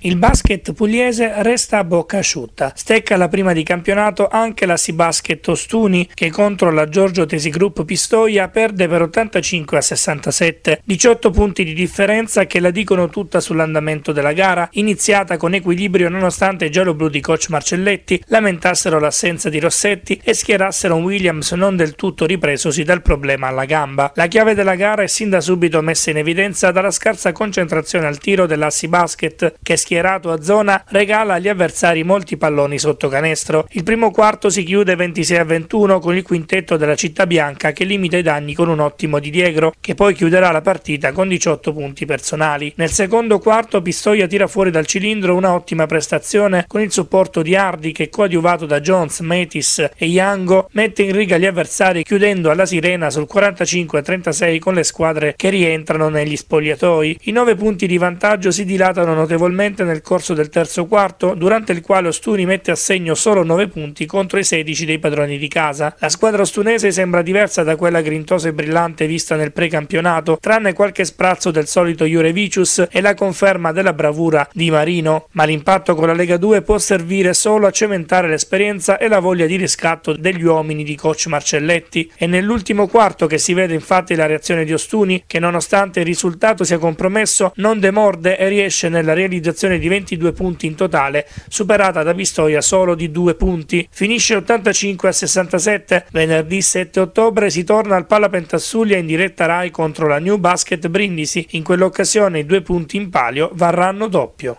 Il basket pugliese resta a bocca asciutta. Stecca la prima di campionato anche la Sibasket Ostuni che contro la Giorgio Tesi Group Pistoia perde per 85 a 67. 18 punti di differenza che la dicono tutta sull'andamento della gara, iniziata con equilibrio nonostante i gialloblu di coach Marcelletti lamentassero l'assenza di Rossetti e schierassero un Williams non del tutto ripresosi dal problema alla gamba. La chiave della gara è sin da subito messa in evidenza dalla scarsa concentrazione al tiro dell'Assi Basket che schiera schierato a zona regala agli avversari molti palloni sotto canestro. Il primo quarto si chiude 26 a 21 con il quintetto della Città Bianca che limita i danni con un ottimo di Diegro, che poi chiuderà la partita con 18 punti personali. Nel secondo quarto Pistoia tira fuori dal cilindro una ottima prestazione con il supporto di Hardy che coadiuvato da Jones, Metis e Yango mette in riga gli avversari chiudendo alla sirena sul 45 a 36 con le squadre che rientrano negli spogliatoi. I 9 punti di vantaggio si dilatano notevolmente sicuramente nel corso del terzo quarto, durante il quale Ostuni mette a segno solo 9 punti contro i 16 dei padroni di casa. La squadra ostunese sembra diversa da quella grintosa e brillante vista nel precampionato, tranne qualche sprazzo del solito Jurevicius e la conferma della bravura di Marino, ma l'impatto con la Lega 2 può servire solo a cementare l'esperienza e la voglia di riscatto degli uomini di coach Marcelletti. È nell'ultimo quarto che si vede infatti la reazione di Ostuni, che nonostante il risultato sia compromesso, non demorde e riesce nella realizzazione reduzione di 22 punti in totale, superata da Pistoia solo di 2 punti. Finisce 85 a 67, venerdì 7 ottobre si torna al Palla Pentasuglia in diretta Rai contro la New Basket Brindisi. In quell'occasione i due punti in palio varranno doppio.